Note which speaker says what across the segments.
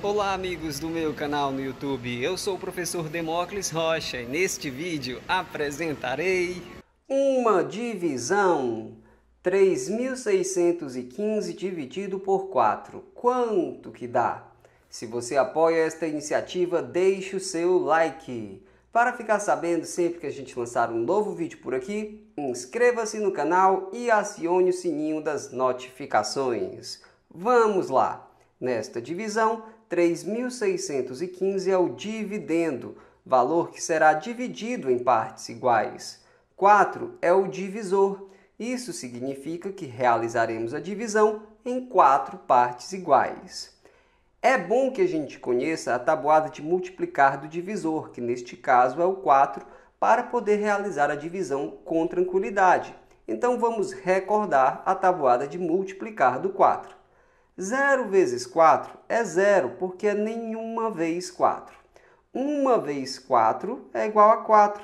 Speaker 1: Olá amigos do meu canal no YouTube, eu sou o professor Demócles Rocha e neste vídeo apresentarei uma divisão 3.615 dividido por 4, quanto que dá? Se você apoia esta iniciativa, deixe o seu like. Para ficar sabendo sempre que a gente lançar um novo vídeo por aqui, inscreva-se no canal e acione o sininho das notificações. Vamos lá! Nesta divisão, 3.615 é o dividendo, valor que será dividido em partes iguais. 4 é o divisor. Isso significa que realizaremos a divisão em quatro partes iguais. É bom que a gente conheça a tabuada de multiplicar do divisor, que neste caso é o 4, para poder realizar a divisão com tranquilidade. Então vamos recordar a tabuada de multiplicar do 4. 0 vezes 4 é zero, porque é nenhuma vez 4. 1 vezes 4 é igual a 4.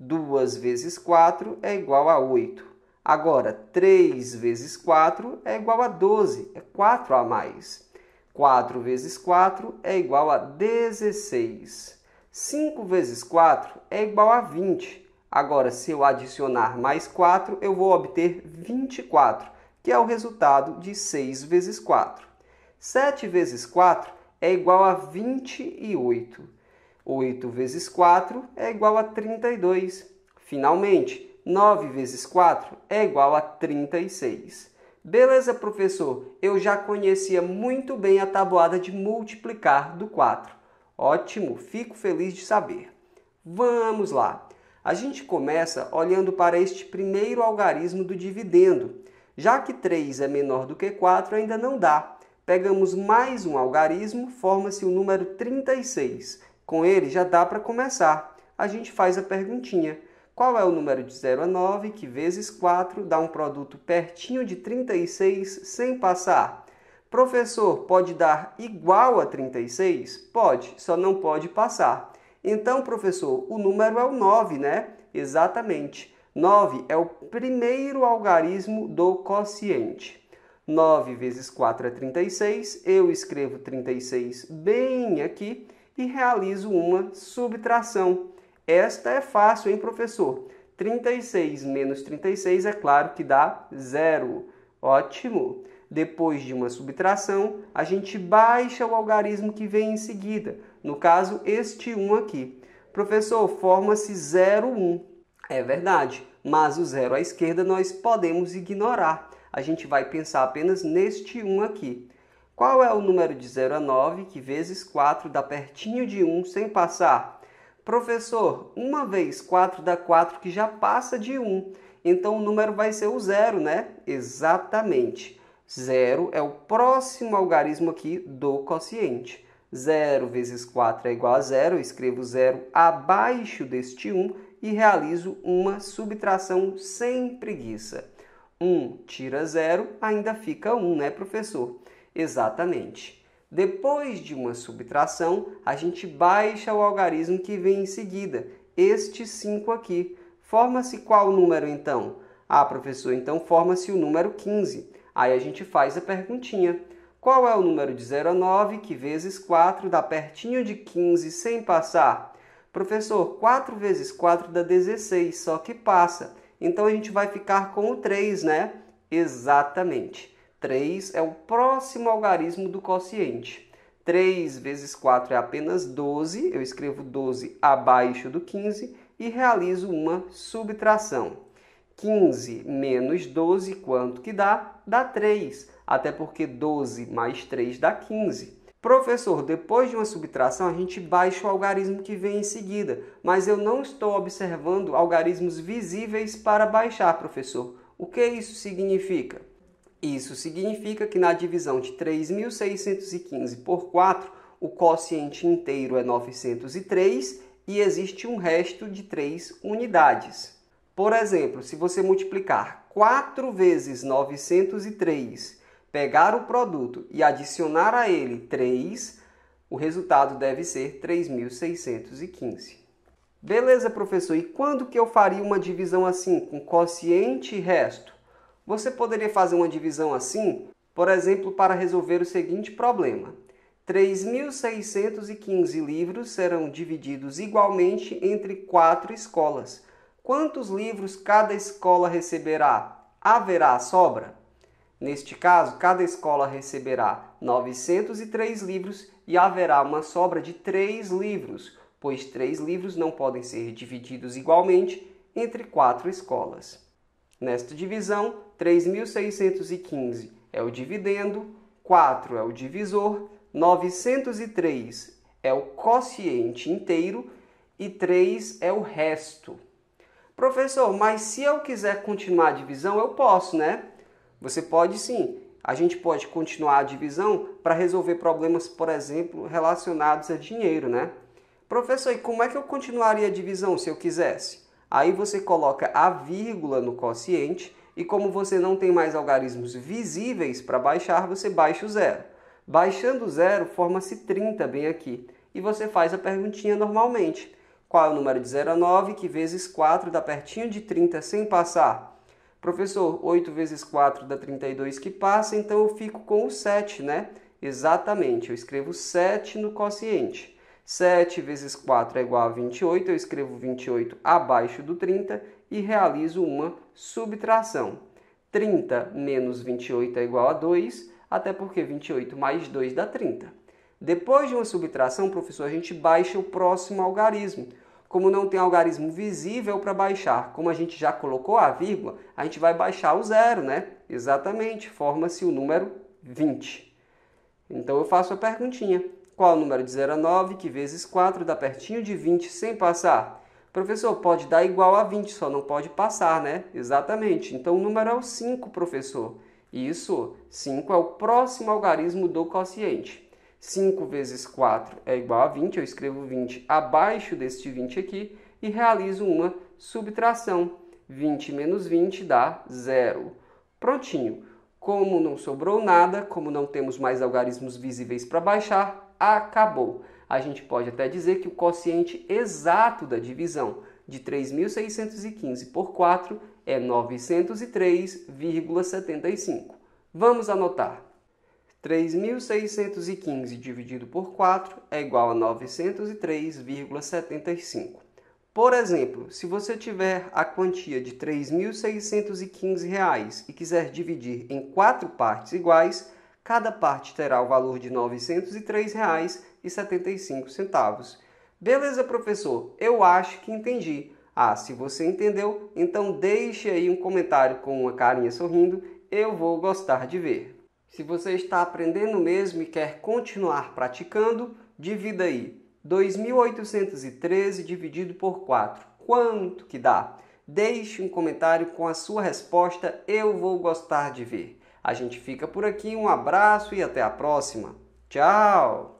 Speaker 1: 2 vezes 4 é igual a 8. Agora, 3 vezes 4 é igual a 12, é 4 a mais. 4 vezes 4 é igual a 16. 5 vezes 4 é igual a 20. Agora, se eu adicionar mais 4, eu vou obter 24 que é o resultado de 6 vezes 4. 7 vezes 4 é igual a 28. 8 vezes 4 é igual a 32. Finalmente, 9 vezes 4 é igual a 36. Beleza, professor? Eu já conhecia muito bem a tabuada de multiplicar do 4. Ótimo, fico feliz de saber. Vamos lá. A gente começa olhando para este primeiro algarismo do dividendo, já que 3 é menor do que 4, ainda não dá. Pegamos mais um algarismo, forma-se o número 36. Com ele já dá para começar. A gente faz a perguntinha. Qual é o número de 0 a 9 que vezes 4 dá um produto pertinho de 36 sem passar? Professor, pode dar igual a 36? Pode, só não pode passar. Então, professor, o número é o 9, né? Exatamente. 9 é o primeiro algarismo do quociente. 9 vezes 4 é 36, eu escrevo 36 bem aqui e realizo uma subtração. Esta é fácil, hein, professor? 36 menos 36 é claro que dá zero. Ótimo! Depois de uma subtração, a gente baixa o algarismo que vem em seguida, no caso, este 1 aqui. Professor, forma-se 01. É verdade, mas o zero à esquerda nós podemos ignorar. A gente vai pensar apenas neste 1 aqui. Qual é o número de 0 a 9 que vezes 4 dá pertinho de 1 sem passar? Professor, uma vez 4 dá 4 que já passa de 1. Então o número vai ser o zero, né? Exatamente. Zero é o próximo algarismo aqui do quociente. 0 vezes 4 é igual a zero. Eu escrevo zero abaixo deste 1. Um e realizo uma subtração sem preguiça. 1 um tira 0, ainda fica 1, um, né, professor? Exatamente. Depois de uma subtração, a gente baixa o algarismo que vem em seguida, este 5 aqui. Forma-se qual número então? Ah, professor, então forma-se o número 15. Aí a gente faz a perguntinha. Qual é o número de 0 a 9 que vezes 4 dá pertinho de 15 sem passar? Professor, 4 vezes 4 dá 16, só que passa. Então a gente vai ficar com o 3, né? Exatamente. 3 é o próximo algarismo do quociente. 3 vezes 4 é apenas 12, eu escrevo 12 abaixo do 15 e realizo uma subtração. 15 menos 12, quanto que dá? Dá 3, até porque 12 mais 3 dá 15. Professor, depois de uma subtração, a gente baixa o algarismo que vem em seguida, mas eu não estou observando algarismos visíveis para baixar, professor. O que isso significa? Isso significa que na divisão de 3.615 por 4, o quociente inteiro é 903 e existe um resto de 3 unidades. Por exemplo, se você multiplicar 4 vezes 903 pegar o produto e adicionar a ele 3, o resultado deve ser 3.615. Beleza, professor, e quando que eu faria uma divisão assim, com quociente e resto? Você poderia fazer uma divisão assim, por exemplo, para resolver o seguinte problema. 3.615 livros serão divididos igualmente entre quatro escolas. Quantos livros cada escola receberá? Haverá sobra? Neste caso, cada escola receberá 903 livros e haverá uma sobra de 3 livros, pois 3 livros não podem ser divididos igualmente entre 4 escolas. Nesta divisão, 3.615 é o dividendo, 4 é o divisor, 903 é o quociente inteiro e 3 é o resto. Professor, mas se eu quiser continuar a divisão, eu posso, né? Você pode sim. A gente pode continuar a divisão para resolver problemas, por exemplo, relacionados a dinheiro, né? Professor, e como é que eu continuaria a divisão se eu quisesse? Aí você coloca a vírgula no quociente e como você não tem mais algarismos visíveis para baixar, você baixa o zero. Baixando o zero, forma-se 30 bem aqui. E você faz a perguntinha normalmente. Qual é o número de 0 a 9 que vezes 4 dá pertinho de 30 sem passar? Professor, 8 vezes 4 dá 32 que passa, então eu fico com o 7, né? Exatamente, eu escrevo 7 no quociente. 7 vezes 4 é igual a 28, eu escrevo 28 abaixo do 30 e realizo uma subtração. 30 menos 28 é igual a 2, até porque 28 mais 2 dá 30. Depois de uma subtração, professor, a gente baixa o próximo algarismo. Como não tem algarismo visível para baixar, como a gente já colocou a vírgula, a gente vai baixar o zero, né? Exatamente, forma-se o número 20. Então eu faço a perguntinha. Qual o número de 0 a 9 que vezes 4 dá pertinho de 20 sem passar? Professor, pode dar igual a 20, só não pode passar, né? Exatamente. Então o número é o 5, professor. Isso, 5 é o próximo algarismo do quociente. 5 vezes 4 é igual a 20, eu escrevo 20 abaixo deste 20 aqui e realizo uma subtração. 20 menos 20 dá zero. Prontinho. Como não sobrou nada, como não temos mais algarismos visíveis para baixar, acabou. A gente pode até dizer que o quociente exato da divisão de 3.615 por 4 é 903,75. Vamos anotar. 3.615 dividido por 4 é igual a 903,75. Por exemplo, se você tiver a quantia de R$ 3.615 e quiser dividir em quatro partes iguais, cada parte terá o valor de R$ 903,75. Beleza, professor? Eu acho que entendi. Ah, se você entendeu, então deixe aí um comentário com uma carinha sorrindo, eu vou gostar de ver. Se você está aprendendo mesmo e quer continuar praticando, divida aí 2.813 dividido por 4. Quanto que dá? Deixe um comentário com a sua resposta, eu vou gostar de ver. A gente fica por aqui, um abraço e até a próxima. Tchau!